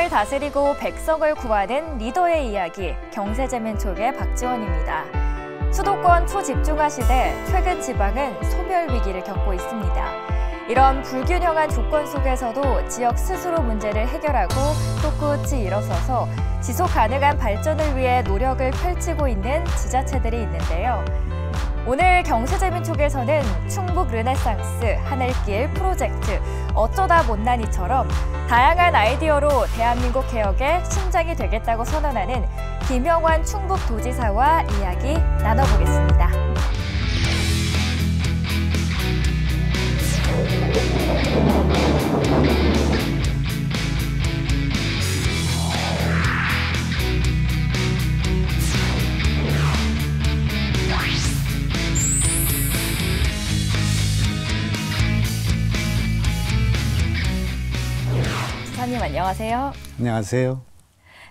세상을 다스리고 백석을 구하는 리더의 이야기 경세재민촉의 박지원입니다. 수도권 초집중화 시대 최근 지방은 소멸 위기를 겪고 있습니다. 이런 불균형한 조건 속에서도 지역 스스로 문제를 해결하고 꿋꿋이 일어서서 지속 가능한 발전을 위해 노력을 펼치고 있는 지자체들이 있는데요. 오늘 경수재민쪽에서는 충북 르네상스 하늘길 프로젝트 어쩌다 못난이처럼 다양한 아이디어로 대한민국 개혁의 심장이 되겠다고 선언하는 김영환 충북도지사와 이야기 나눠보겠습니다. 안녕하세요. 안녕하세요.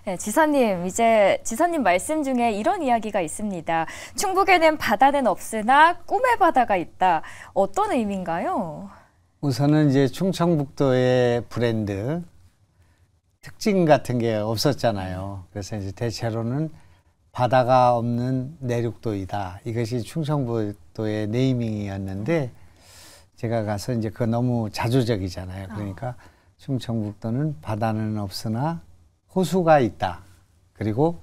네, 지사님, 이제 지사님 말씀 중에 이런 이야기가 있습니다. 충북에는 바다는 없으나 꿈의 바다가 있다. 어떤 의미인가요? 우선은 이제 충청북도의 브랜드 특징 같은 게 없었잖아요. 그래서 이제 대체로는 바다가 없는 내륙도이다. 이것이 충청북도의 네이밍이었는데 제가 가서 이제 그 너무 자조적이잖아요. 그러니까 어. 충청북도는 바다는 없으나 호수가 있다. 그리고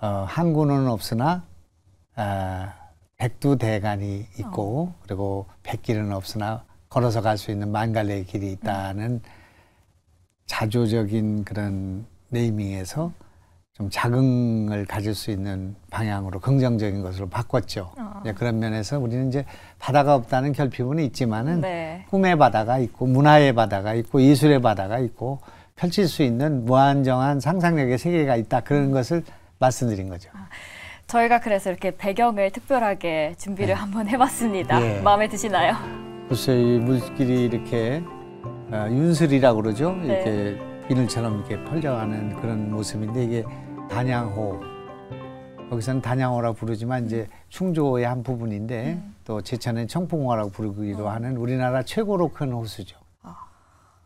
어, 항구는 없으나 어, 백두대간이 있고 어. 그리고 백길은 없으나 걸어서 갈 수 있는 만갈래 길이 있다는 음. 자조적인 그런 네이밍에서 좀 자긍을 가질 수 있는 방향으로 긍정적인 것으로 바꿨죠. 어. 그런 면에서 우리는 이제 바다가 없다는 결핍은 있지만은 네. 꿈의 바다가 있고 문화의 바다가 있고 예술의 바다가 있고 펼칠 수 있는 무한정한 상상력의 세계가 있다 그런 음. 것을 말씀드린 거죠. 아. 저희가 그래서 이렇게 배경을 특별하게 준비를 네. 한번 해봤습니다. 예. 마음에 드시나요? 글쎄 이 물길이 이렇게 어, 윤슬이라고 그러죠. 네. 이렇게 비늘처럼 이렇게 펄려가는 그런 모습인데 이게 단양호 거기서는 단양호라 부르지만 이제 충조의 한 부분인데 음. 또 제천은 청풍호라고 부르기도 어. 하는 우리나라 최고로 큰 호수죠. 어.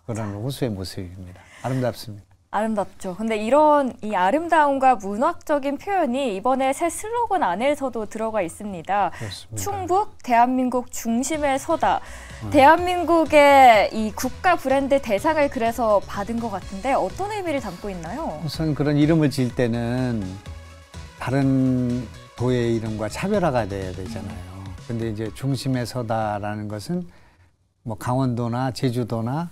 그런 자. 호수의 모습입니다. 아름답습니다. 아름답죠. 근데 이런 이 아름다움과 문학적인 표현이 이번에 새 슬로건 안에서도 들어가 있습니다. 그렇습니다. 충북 대한민국 중심의 서다. 음. 대한민국의 이 국가 브랜드 대상을 그래서 받은 것 같은데 어떤 의미를 담고 있나요? 우선 그런 이름을 지을 때는 다른 도의 이름과 차별화가 돼야 되잖아요. 근데 이제 중심의 서다라는 것은 뭐 강원도나 제주도나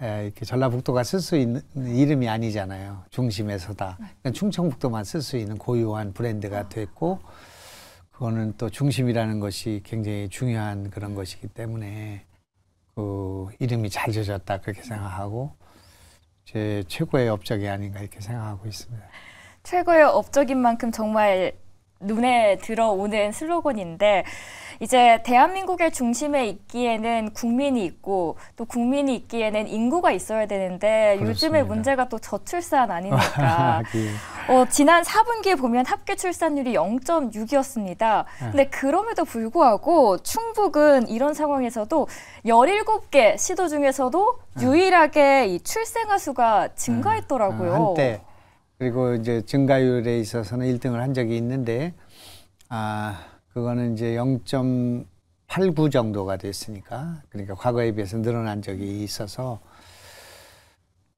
이렇게 전라북도가 쓸 수 있는 이름이 아니잖아요. 중심에서다. 네. 그러니까 충청북도만 쓸 수 있는 고유한 브랜드가 아. 됐고 그거는 또 중심이라는 것이 굉장히 중요한 그런 것이기 때문에 그 이름이 잘 젖었다 그렇게 생각하고 제 최고의 업적이 아닌가 이렇게 생각하고 있습니다. 최고의 업적인 만큼 정말 눈에 들어오는 슬로건인데 이제 대한민국의 중심에 있기에는 국민이 있고 또 국민이 있기에는 인구가 있어야 되는데 그렇습니다. 요즘에 문제가 또 저출산 아니니까 아, 예. 어, 지난 4분기에 보면 합계 출산율이 0.6이었습니다. 예. 근데 그럼에도 불구하고 충북은 이런 상황에서도 17개 시도 중에서도 예. 유일하게 이 출생아 수가 예. 증가했더라고요. 한때 그리고 이제 증가율에 있어서는 1등을 한 적이 있는데 아 그거는 이제 0.89 정도가 됐으니까 그러니까 과거에 비해서 늘어난 적이 있어서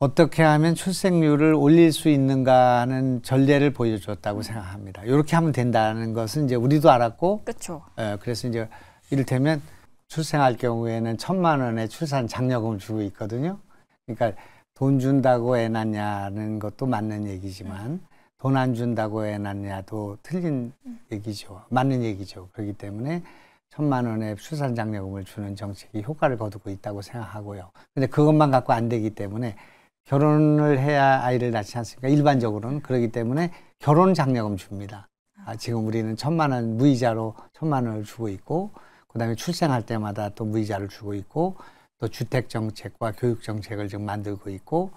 어떻게 하면 출생률을 올릴 수 있는가 하는 전례를 보여줬다고 생각합니다. 이렇게 하면 된다는 것은 이제 우리도 알았고, 그렇죠. 예, 그래서 이제 이를테면 출생할 경우에는 천만 원의 출산 장려금을 주고 있거든요. 그러니까 돈 준다고 애 낳냐는 것도 맞는 얘기지만 돈안 준다고 해놨냐도 틀린 얘기죠. 맞는 얘기죠. 그렇기 때문에 천만 원의 출산장려금을 주는 정책이 효과를 거두고 있다고 생각하고요. 근데 그것만 갖고 안 되기 때문에 결혼을 해야 아이를 낳지 않습니까? 일반적으로는 그러기 때문에 결혼 장려금 줍니다. 아, 지금 우리는 천만 원 무이자로 천만 원을 주고 있고 그다음에 출생할 때마다 또 무이자를 주고 있고 또 주택 정책과 교육 정책을 지금 만들고 있고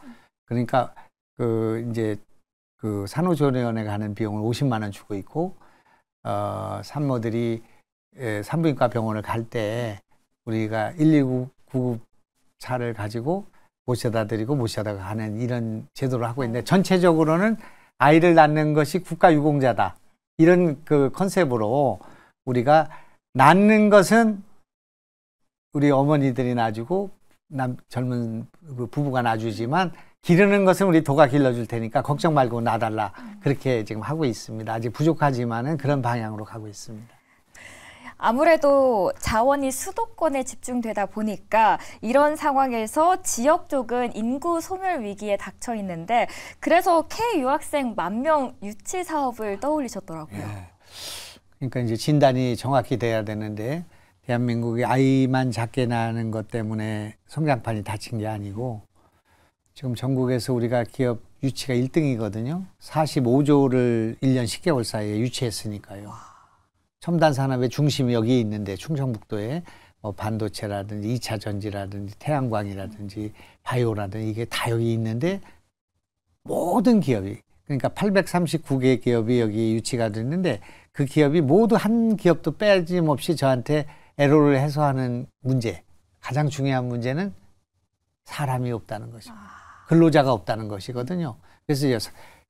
그러니까 그 이제 그 산후조리원에 가는 비용을 50만 원 주고 있고 어, 산모들이 예, 산부인과 병원을 갈 때 우리가 119 구급차를 가지고 모셔다 드리고 모셔다 가는 이런 제도를 하고 있는데 전체적으로는 아이를 낳는 것이 국가 유공자다 이런 그 컨셉으로 우리가 낳는 것은 우리 어머니들이 낳아주고 남 젊은 그 부부가 낳아주지만 기르는 것은 우리 도가 길러줄 테니까 걱정 말고 놔달라 그렇게 지금 하고 있습니다. 아직 부족하지만은 그런 방향으로 가고 있습니다. 아무래도 자원이 수도권에 집중되다 보니까 이런 상황에서 지역 쪽은 인구 소멸 위기에 닥쳐 있는데 그래서 K 유학생 만명 유치 사업을 떠올리셨더라고요. 예. 그러니까 이제 진단이 정확히 돼야 되는데 대한민국이 아이만 작게 나는 것 때문에 성장판이 닫힌 게 아니고 지금 전국에서 우리가 기업 유치가 1등이거든요. 45조를 1년 10개월 사이에 유치했으니까요. 첨단 산업의 중심이 여기 에 있는데 충청북도에 뭐 반도체라든지 2차 전지라든지 태양광이라든지 바이오라든지 이게 다 여기 있는데 모든 기업이 그러니까 839개 기업이 여기 유치가 됐는데 그 기업이 모두 한 기업도 빼짐없이 저한테 애로를 해소하는 문제 가장 중요한 문제는 사람이 없다는 것입 거죠. 근로자가 없다는 것이거든요. 그래서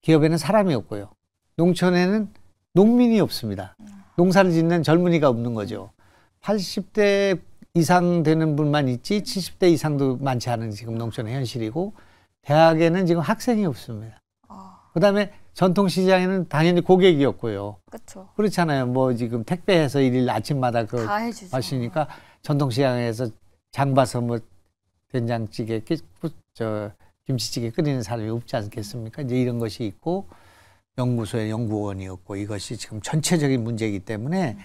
기업에는 사람이 없고요. 농촌에는 농민이 없습니다. 농사를 짓는 젊은이가 없는 거죠. 80대 이상 되는 분만 있지 70대 이상도 많지 않은 지금 농촌의 현실이고 대학에는 지금 학생이 없습니다. 아. 그다음에 전통 시장에는 당연히 고객이 없고요. 그렇죠. 그렇잖아요. 뭐 지금 택배해서 일일 아침마다 그 하시니까 전통 시장에서 장 봐서 뭐 된장찌개, 그, 저 김치찌개 끓이는 사람이 없지 않겠습니까? 이제 이런 것이 있고 연구소의 연구원이었고 이것이 지금 전체적인 문제이기 때문에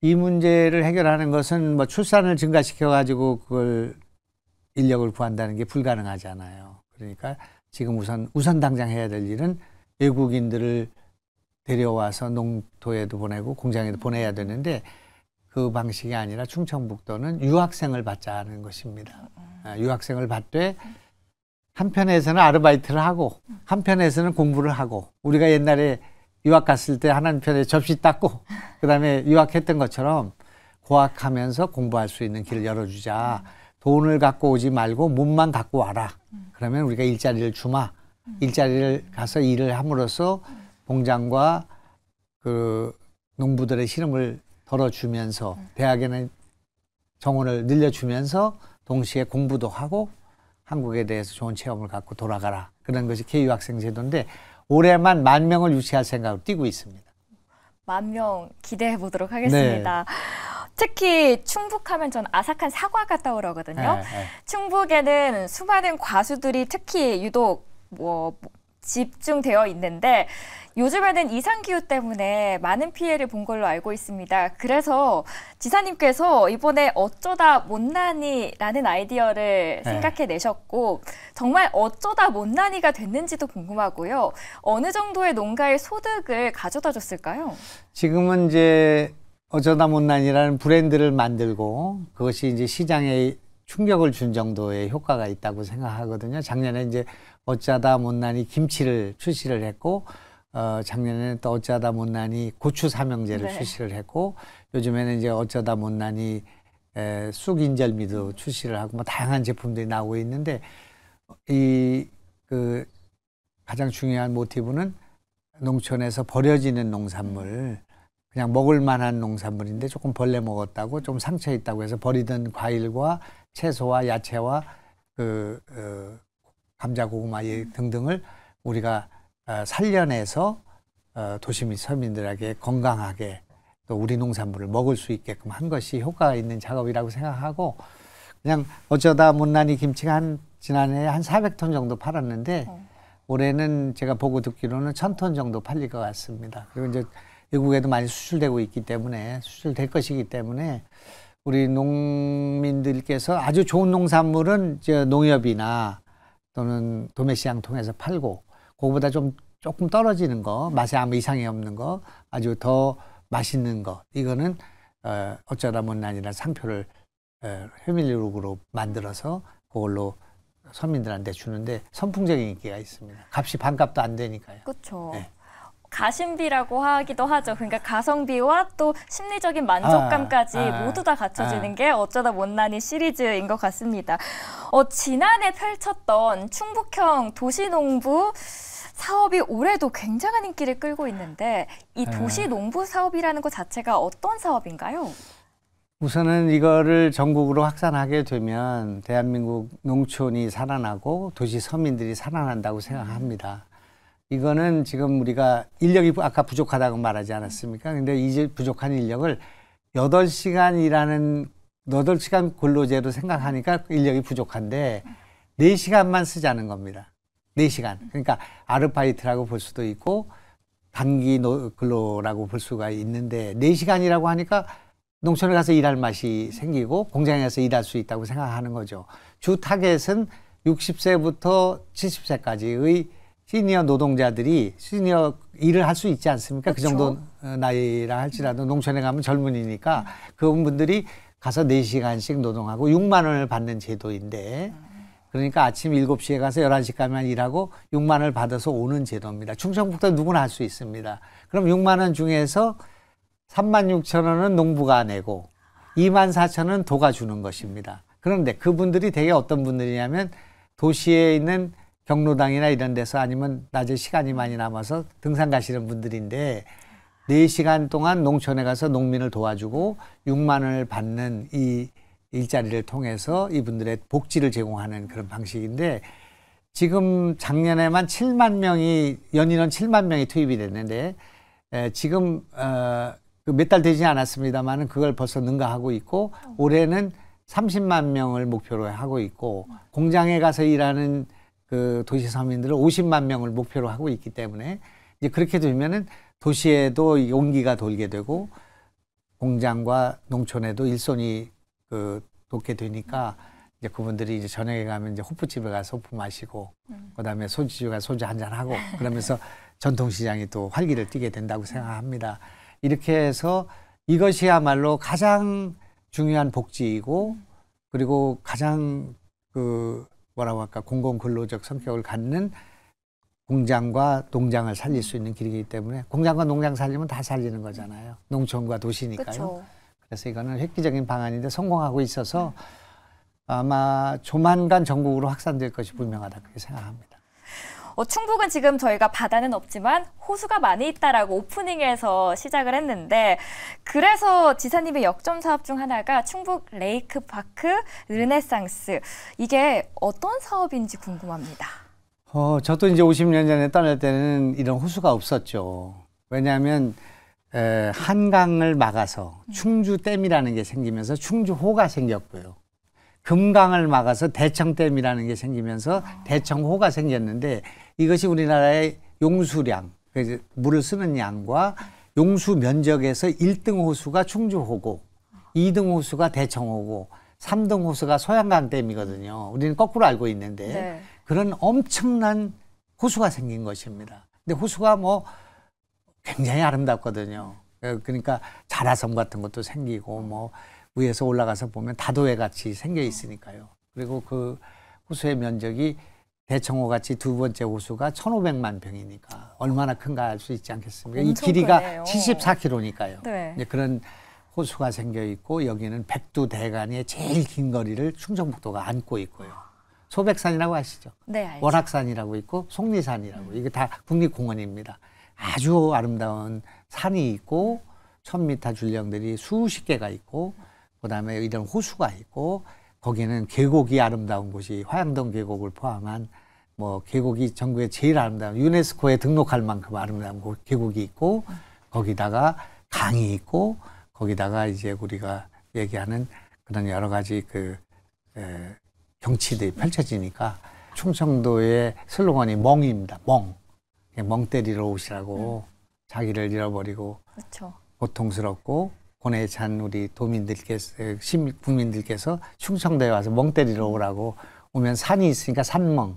이 문제를 해결하는 것은 뭐 출산을 증가시켜 가지고 그걸 인력을 구한다는 게 불가능하잖아요. 그러니까 지금 우선 우선 당장 해야 될 일은 외국인들을 데려와서 농토에도 보내고 공장에도 보내야 되는데 그 방식이 아니라 충청북도는 유학생을 받자 는 것입니다. 아, 유학생을 받되 한편에서는 아르바이트를 하고 한편에서는 공부를 하고 우리가 옛날에 유학 갔을 때 하나편에 접시 닦고 그다음에 유학했던 것처럼 고학하면서 공부할 수 있는 길을 열어주자. 돈을 갖고 오지 말고 몸만 갖고 와라. 그러면 우리가 일자리를 주마. 일자리를 가서 일을 함으로써 공장과 그 농부들의 시름을 덜어주면서 대학에는 정원을 늘려주면서 동시에 공부도 하고 한국에 대해서 좋은 체험을 갖고 돌아가라. 그런 것이 K유학생 제도인데 올해만 만 명을 유치할 생각으로 뛰고 있습니다. 만 명 기대해 보도록 하겠습니다. 네. 특히 충북하면 전 아삭한 사과가 떠오르거든요. 네, 네. 충북에는 수많은 과수들이 특히 유독 뭐 집중되어 있는데 요즘에는 이상기후 때문에 많은 피해를 본 걸로 알고 있습니다. 그래서 지사님께서 이번에 어쩌다 못난이라는 아이디어를 네. 생각해내셨고 정말 어쩌다 못난이가 됐는지도 궁금하고요. 어느 정도의 농가의 소득을 가져다 줬을까요? 지금은 이제 어쩌다 못난이라는 브랜드를 만들고 그것이 이제 시장에 충격을 준 정도의 효과가 있다고 생각하거든요. 작년에 이제 어쩌다 못난이 김치를 출시를 했고 어, 작년에는 또 어쩌다 못난이 고추 삼형제를 네. 출시를 했고 요즘에는 이제 어쩌다 못난이 에, 쑥인절미도 출시를 하고 뭐 다양한 제품들이 나오고 있는데 이 그 가장 중요한 모티브는 농촌에서 버려지는 농산물 그냥 먹을 만한 농산물인데 조금 벌레 먹었다고 좀 상처 있다고 해서 버리던 과일과 채소와 야채와 그 어, 감자, 고구마 등등을 우리가 어, 살려내서 어, 도시민 서민들에게 건강하게 또 우리 농산물을 먹을 수 있게끔 한 것이 효과가 있는 작업이라고 생각하고 그냥 어쩌다 못난이 김치가 한 지난해 한 400톤 정도 팔았는데 네. 올해는 제가 보고 듣기로는 1000톤 정도 팔릴 것 같습니다. 그리고 이제 외국에도 많이 수출되고 있기 때문에 수출될 것이기 때문에 우리 농민들께서 아주 좋은 농산물은 이제 농협이나 또는 도매시장 통해서 팔고 그거보다 좀 조금 떨어지는 거 맛에 아무 이상이 없는 거 아주 더 맛있는 거 이거는 어, 어쩌다 못난이라 상표를 어, 밀리룩으로 만들어서 그걸로 서민들한테 주는데 선풍적인 인기가 있습니다. 값이 반값도 안 되니까요. 그렇죠. 네. 가심비라고 하기도 하죠. 그러니까 가성비와 또 심리적인 만족감까지 아, 아, 모두 다 갖춰지는 아. 게 어쩌다 못난이 시리즈인 것 같습니다. 어, 지난해 펼쳤던 충북형 도시농부 사업이 올해도 굉장한 인기를 끌고 있는데 이 아. 도시농부 사업이라는 것 자체가 어떤 사업인가요? 우선은 이거를 전국으로 확산하게 되면 대한민국 농촌이 살아나고 도시 서민들이 살아난다고 생각합니다. 이거는 지금 우리가 인력이 아까 부족하다고 말하지 않았습니까? 근데 이제 부족한 인력을 8 시간이라는 8 시간 근로제로 생각하니까 인력이 부족한데 4시간만 쓰자는 겁니다. 4시간 그러니까 아르바이트라고 볼 수도 있고 단기 근로라고 볼 수가 있는데 4시간이라고 하니까 농촌에 가서 일할 맛이 생기고 공장에 서 일할 수 있다고 생각하는 거죠. 주 타겟은 60세부터 70세까지의 시니어 노동자들이 시니어 일을 할 수 있지 않습니까? 그렇죠. 그 정도 어, 나이라 할지라도 농촌에 가면 젊은이니까 그 분들이 가서 네시간씩 노동하고 6만 원을 받는 제도인데 그러니까 아침 7시에 가서 11시 가면 일하고 6만 원을 받아서 오는 제도입니다. 충청북도 누구나 할 수 있습니다. 그럼 6만 원 중에서 3만 6천 원은 농부가 내고 2만 4천 원은 도가 주는 것입니다. 그런데 그분들이 대개 어떤 분들이냐면 도시에 있는 경로당이나 이런 데서 아니면 낮에 시간이 많이 남아서 등산 가시는 분들인데 네시간 동안 농촌에 가서 농민을 도와주고 6만 원을 받는 이 일자리를 통해서 이분들의 복지를 제공하는 그런 방식인데 지금 작년에만 7만 명이 연인원 7만 명이 투입이 됐는데 에, 지금 어, 그 몇 달 되지 않았습니다만은 그걸 벌써 능가하고 있고 올해는 30만 명을 목표로 하고 있고 공장에 가서 일하는 그 도시 서민들을 50만 명을 목표로 하고 있기 때문에 이제 그렇게 되면은 도시에도 용기가 돌게 되고 공장과 농촌에도 일손이 그 돕게 되니까 이제 그분들이 이제 저녁에 가면 이제 호프집에 가서 호프 마시고 음. 그다음에 소주집에 가서 소주 한잔 하고 그러면서 전통시장이 또 활기를 띠게 된다고 생각합니다. 이렇게 해서 이것이야말로 가장 중요한 복지이고 음. 그리고 가장 그 뭐라고 할까 공공근로적 성격을 갖는 공장과 농장을 살릴 수 있는 길이기 때문에 공장과 농장 살리면 다 살리는 거잖아요. 농촌과 도시니까요. 그쵸. 그래서 이거는 획기적인 방안인데 성공하고 있어서 아마 조만간 전국으로 확산될 것이 분명하다 그렇게 생각합니다. 어, 충북은 지금 저희가 바다는 없지만 호수가 많이 있다라고 오프닝에서 시작을 했는데 그래서 지사님의 역점 사업 중 하나가 충북 레이크 파크 르네상스 이게 어떤 사업인지 궁금합니다. 어, 저도 이제 50년 전에 떠날 때는 이런 호수가 없었죠. 왜냐하면 에, 한강을 막아서 충주댐이라는 게 생기면서 충주호가 생겼고요. 금강을 막아서 대청댐이라는 게 생기면서 대청호가 생겼는데 이것이 우리나라의 용수량, 그 물을 쓰는 양과 용수 면적에서 1등 호수가 충주호고, 2등 호수가 대청호고, 3등 호수가 소양강댐이거든요. 우리는 거꾸로 알고 있는데 네. 그런 엄청난 호수가 생긴 것입니다. 근데 호수가 뭐 굉장히 아름답거든요. 예, 그러니까 자라섬 같은 것도 생기고 뭐 위에서 올라가서 보면 다도해 같이 생겨 있으니까요. 그리고 그 호수의 면적이 대청호 같이 두 번째 호수가 1,500만 평이니까 얼마나 큰가 할 수 있지 않겠습니까? 이 길이가 74km니까요. 네. 이제 그런 호수가 생겨 있고 여기는 백두 대간의 제일 긴 거리를 충청북도가 안고 있고요. 소백산이라고 아시죠? 네, 알죠. 월악산이라고 있고 속리산이라고 음. 이게 다 국립공원입니다. 아주 아름다운 산이 있고 1000m 줄령들이 수십 개가 있고 그다음에 이런 호수가 있고 거기는 계곡이 아름다운 곳이 화양동 계곡을 포함한 뭐 계곡이 전국에 제일 아름다운 유네스코에 등록할 만큼 아름다운 곳, 계곡이 있고 거기다가 강이 있고 거기다가 이제 우리가 얘기하는 그런 여러 가지 그 에, 경치들이 펼쳐지니까 충청도의 슬로건이 멍입니다. 멍. 멍 때리러 오시라고 음. 자기를 잃어버리고 그쵸. 고통스럽고 덕분에 우리 도민들께서 시민 그 국민들께서 충청대에 와서 멍 때리러 오라고 오면 산이 있으니까 산멍,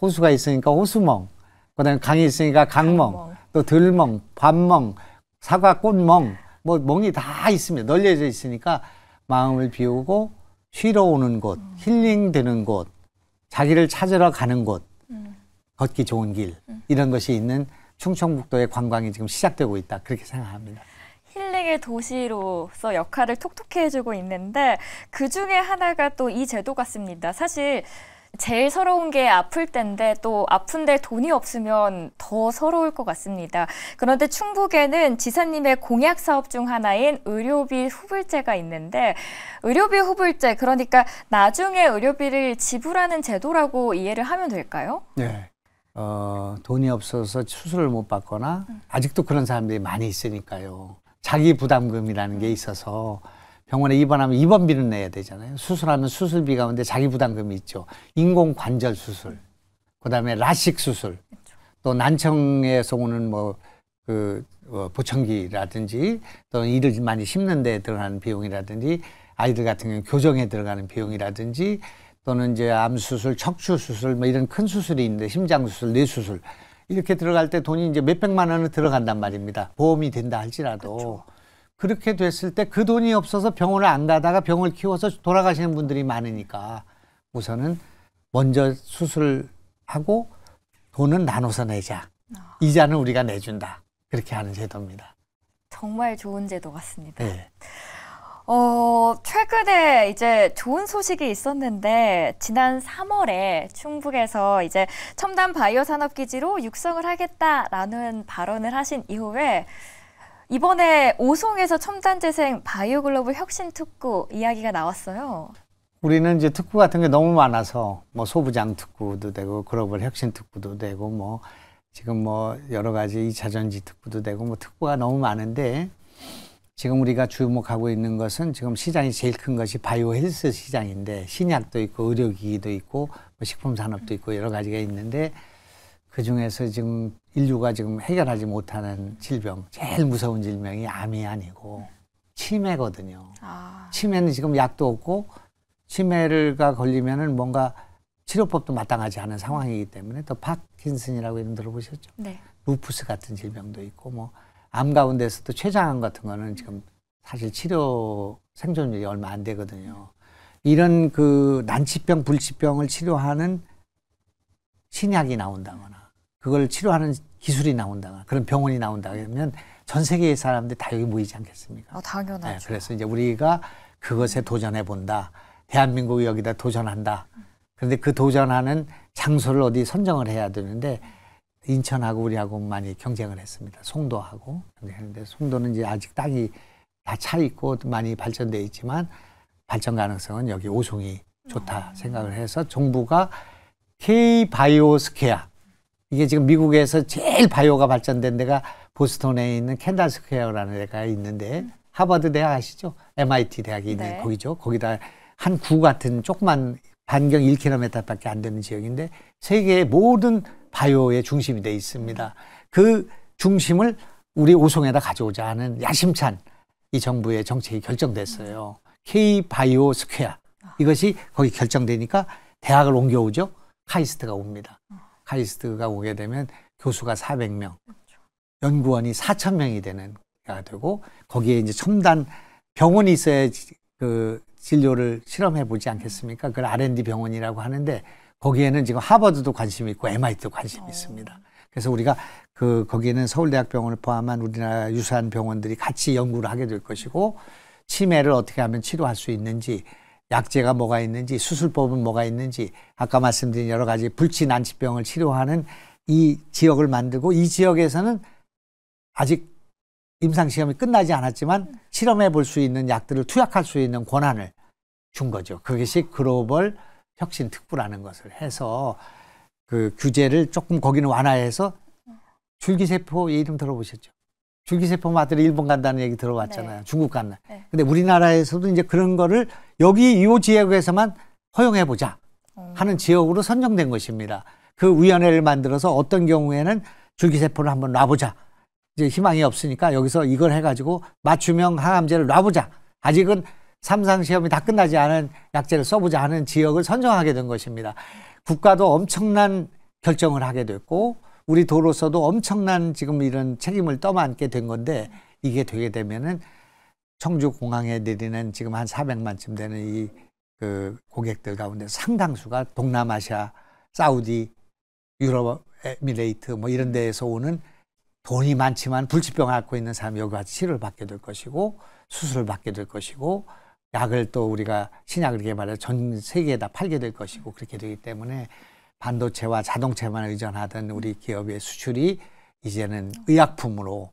호수가 있으니까 호수멍, 그다음에 강이 있으니까 강멍, 또 들멍, 밤멍, 사과 꽃멍, 뭐 멍이 다 있습니다. 널려져 있으니까 마음을 비우고 쉬러 오는 곳, 음. 힐링되는 곳, 자기를 찾으러 가는 곳, 음. 걷기 좋은 길 음. 이런 것이 있는 충청북도의 관광이 지금 시작되고 있다 그렇게 생각합니다. 생태계 도시로서 역할을 톡톡히 해주고 있는데 그 중에 하나가 또 이 제도 같습니다. 사실 제일 서러운 게 아플 때인데 또 아픈데 돈이 없으면 더 서러울 것 같습니다. 그런데 충북에는 지사님의 공약 사업 중 하나인 의료비 후불제가 있는데 의료비 후불제 그러니까 나중에 의료비를 지불하는 제도라고 이해를 하면 될까요? 네. 어, 돈이 없어서 수술을 못 받거나 음. 아직도 그런 사람들이 많이 있으니까요. 자기 부담금이라는 게 있어서 병원에 입원하면 입원비는 내야 되잖아요. 수술하면 수술비 가운데 자기 부담금이 있죠. 인공 관절 수술, 그다음에 라식 수술, 그렇죠. 또 난청에서 오는 뭐그 뭐 그, 어, 보청기라든지 또 이를 많이 씹는 데 들어가는 비용이라든지 아이들 같은 경우 교정에 들어가는 비용이라든지 또는 이제 암 수술, 척추 수술 뭐 이런 큰 수술이 있는데 심장 수술, 뇌 수술 이렇게 들어갈 때 돈이 이제 몇백만 원은 들어간단 말입니다. 보험이 된다 할지라도. 그쵸. 그렇죠. 그렇게 됐을 때 그 돈이 없어서 병원을 안 가다가 병을 키워서 돌아가시는 분들이 많으니까 우선은 먼저 수술하고 돈은 나눠서 내자. 아. 이자는 우리가 내준다. 그렇게 하는 제도입니다. 정말 좋은 제도 같습니다. 네. 어, 최근에 이제 좋은 소식이 있었는데 지난 3월에 충북에서 이제 첨단 바이오 산업 기지로 육성을 하겠다라는 발언을 하신 이후에 이번에 오송에서 첨단 재생 바이오 글로벌 혁신 특구 이야기가 나왔어요. 우리는 이제 특구 같은 게 너무 많아서 뭐 소부장 특구도 되고 글로벌 혁신 특구도 되고 뭐 지금 뭐 여러 가지 이차 전지 특구도 되고 뭐 특구가 너무 많은데 지금 우리가 주목하고 있는 것은 지금 시장이 제일 큰 것이 바이오 헬스 시장인데 신약도 있고 의료기기도 있고 뭐 식품 산업도 있고 여러 가지가 있는데 그 중에서 지금 인류가 지금 해결하지 못하는 질병 제일 무서운 질병이 암이 아니고 치매거든요. 아. 치매는 지금 약도 없고 치매가 걸리면은 뭔가 치료법도 마땅하지 않은 상황이기 때문에 또 파킨슨이라고 이름 들어보셨죠? 네. 루푸스 같은 질병도 있고 뭐암 가운데서도 췌장암 같은 거는 지금 사실 치료 생존율이 얼마 안 되거든요. 이런 그 난치병, 불치병을 치료하는 신약이 나온다거나 그걸 치료하는 기술이 나온다거나 그런 병원이 나온다 그러면 전 세계의 사람들이 다 여기 모이지 않겠습니까? 아, 당연하죠. 네, 그래서 이제 우리가 그것에 도전해 본다. 대한민국이 여기다 도전한다. 그런데 그 도전하는 장소를 어디 선정을 해야 되는데 인천하고 우리하고 많이 경쟁을 했습니다. 송도하고 경쟁했는데 송도는 이제 아직 땅이 다 차 있고 많이 발전돼 있지만 발전 가능성은 여기 오송이 좋다 아. 생각을 해서 정부가 K 바이오스케어 이게 지금 미국에서 제일 바이오가 발전된 데가 보스턴에 있는 캔다스케어라는 데가 있는데 음. 하버드 대학 아시죠? MIT 대학이 있는 네. 거기죠. 거기다 한 구 같은 조그만 반경 1km밖에 안 되는 지역인데 세계의 모든 바이오의 중심이 돼 있습니다. 그 중심을 우리 오송에다 가져오자 하는 야심찬 이 정부의 정책이 결정됐어요. K 바이오 스퀘어 이것이 거기 결정되니까 대학을 옮겨오죠. 카이스트가 옵니다. 카이스트가 오게 되면 교수가 400명, 연구원이 4천 명이 되는 가 되고 거기에 이제 첨단 병원이 있어야 그 진료를 실험해 보지 않겠습니까? 그걸 R&D 병원이라고 하는데 거기에는 지금 하버드도 관심이 있고 MIT도 관심이 어. 있습니다. 그래서 우리가 그 거기에는 서울대학병원을 포함한 우리나라 유사한 병원들이 같이 연구를 하게 될 것이고 치매를 어떻게 하면 치료할 수 있는지 약제가 뭐가 있는지 수술법은 뭐가 있는지 아까 말씀드린 여러 가지 불치 난치병을 치료하는 이 지역을 만들고 이 지역에서는 아직 임상 시험이 끝나지 않았지만 음. 실험해 볼 수 있는 약들을 투약할 수 있는 권한을 준 거죠. 그것이 글로벌 혁신 특구라는 것을 해서 그 규제를 조금 거기는 완화해서 줄기세포 이름 들어보셨죠? 줄기세포 마들이 일본 간다는 얘기 들어봤잖아요. 네. 중국 간다. 네. 근데 우리나라에서도 이제 그런 거를 여기 이 지역에서만 허용해 보자 음. 하는 음. 지역으로 선정된 것입니다. 그 위원회를 만들어서 어떤 경우에는 줄기세포를 한번 놔보자. 이제 희망이 없으니까 여기서 이걸 해가지고 맞춤형 항암제를 놔보자. 아직은 삼상 시험이 다 끝나지 않은 약재를 써보지 않은 지역을 선정하게 된 것입니다. 국가도 엄청난 결정을 하게 됐고 우리 도로서도 엄청난 지금 이런 책임을 떠안게 된 건데 이게 되게 되면은 청주 공항에 내리는 지금 한 400만쯤 되는 이 그 고객들 가운데 상당수가 동남아시아, 사우디, 유럽, 에미레이트 뭐 이런 데에서 오는 돈이 많지만 불치병 앓고 있는 사람이 여기와 치료를 받게 될 것이고 수술을 받게 될 것이고 약을 또 우리가 신약을 개발해전 세계에다 팔게 될 것이고 그렇게 되기 때문에 반도체와 자동차만 의존하던 우리 기업의 수출이 이제는 의약품으로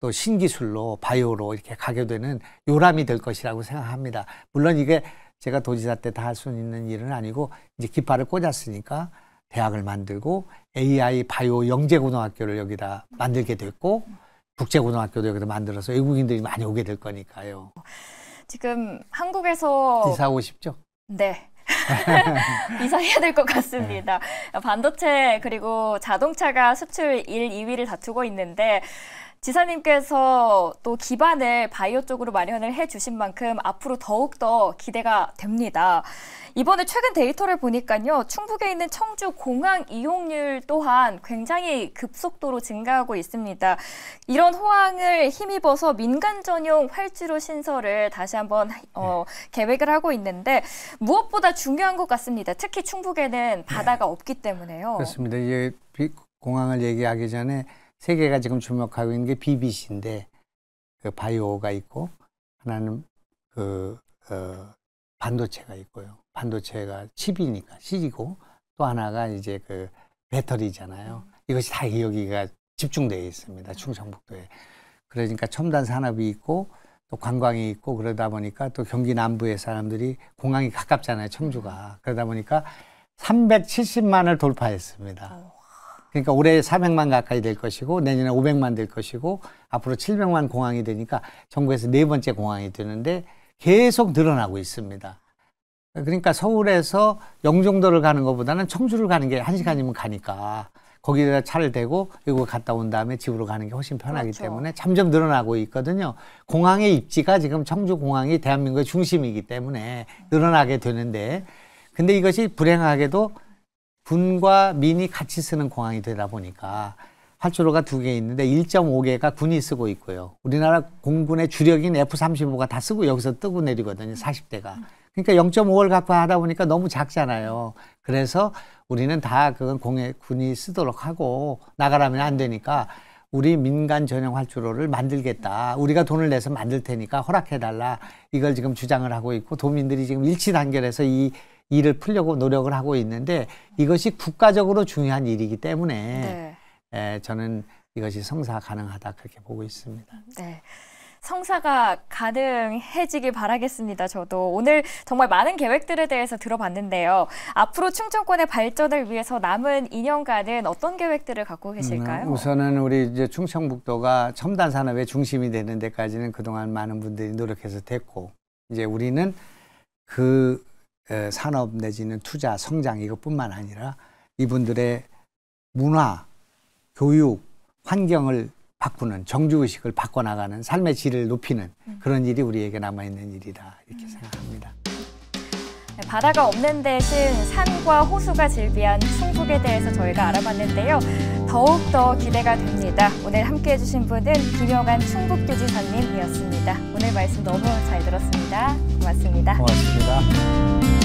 또 신기술로 바이오로 이렇게 가게 되는 요람이 될 것이라고 생각합니다. 물론 이게 제가 도지사 때 다 할 수 있는 일은 아니고 이제 깃발을 꽂았으니까 대학을 만들고 AI 바이오 영재고등학교를 여기다 만들게 됐고 국제고등학교도 여기다 만들어서 외국인들이 많이 오게 될 거니까요. 지금 한국에서 기사하고 싶죠? 네. 이사해야 될 것 같습니다. 네. 반도체 그리고 자동차가 수출 1, 2위를 다투고 있는데 지사님께서 또 기반을 바이오 쪽으로 마련을 해 주신 만큼 앞으로 더욱더 기대가 됩니다. 이번에 최근 데이터를 보니까요. 충북에 있는 청주 공항 이용률 또한 굉장히 급속도로 증가하고 있습니다. 이런 호황을 힘입어서 민간 전용 활주로 신설을 다시 한번 어, 네. 계획을 하고 있는데 무엇보다 중요한 것 같습니다. 특히 충북에는 네. 바다가 네. 없기 때문에요. 그렇습니다. 이제 공항을 얘기하기 전에 세계가 지금 주목하고 있는 게 BBC인데 그 바이오가 있고 하나는 그 어, 반도체가 있고요. 반도체가 칩이니까 칩이고 또 하나가 이제 그 배터리잖아요. 음. 이것이 다 여기가 집중되어 있습니다. 음. 충청북도에. 그러니까 첨단 산업이 있고 또 관광이 있고 그러다 보니까 또 경기 남부의 사람들이 공항이 가깝잖아요. 청주가. 그러다 보니까 370만을 돌파했습니다. 어. 그러니까 올해 400만 가까이 될 것이고 내년에 500만 될 것이고 앞으로 700만 공항이 되니까 정부에서 네 번째 공항이 되는데 계속 늘어나고 있습니다. 그러니까 서울에서 영종도를 가는 것보다는 청주를 가는 게 한 시간이면 가니까 거기에다 차를 대고 이거 갔다 온 다음에 집으로 가는 게 훨씬 편하기 그렇죠. 때문에 점점 늘어나고 있거든요. 공항의 입지가 지금 청주 공항이 대한민국의 중심이기 때문에 늘어나게 되는데 근데 이것이 불행하게도 군과 민이 같이 쓰는 공항이 되다 보니까 활주로가 두 개 있는데 1.5개가 군이 쓰고 있고요. 우리나라 공군의 주력인 F-35가 다 쓰고 여기서 뜨고 내리거든요. 40대가. 그러니까 0.5월 가파하다 보니까 너무 작잖아요. 그래서 우리는 다 그건 공해 군이 쓰도록 하고 나가라면 안 되니까 우리 민간 전용 활주로를 만들겠다. 우리가 돈을 내서 만들 테니까 허락해달라. 이걸 지금 주장을 하고 있고 도민들이 지금 일치 단결해서 이 일을 풀려고 노력을 하고 있는데 이것이 국가적으로 중요한 일이기 때문에 네. 에, 예, 저는 이것이 성사 가능하다 그렇게 보고 있습니다. 네. 성사가 가능해지길 바라겠습니다. 저도 오늘 정말 많은 계획들에 대해서 들어봤는데요. 앞으로 충청권의 발전을 위해서 남은 2년간은 어떤 계획들을 갖고 음, 계실까요? 우선은 우리 이제 충청북도가 첨단 산업의 중심이 되는 데까지는 그동안 많은 분들이 노력해서 됐고 이제 우리는 그 산업 내지는 투자, 성장 이것뿐만 아니라 이분들의 문화, 교육, 환경을 바꾸는 정주의식을 바꿔나가는 삶의 질을 높이는 음. 그런 일이 우리에게 남아있는 일이다 이렇게 음. 생각합니다. 네, 바다가 없는 대신 산과 호수가 질비한 충북에 대해서 저희가 알아봤는데요. 더욱더 기대가 됩니다. 오늘 함께해 주신 분은 김영환 충북교지사님이었습니다 오늘 말씀 너무 잘 들었습니다. 고맙습니다. 고맙습니다.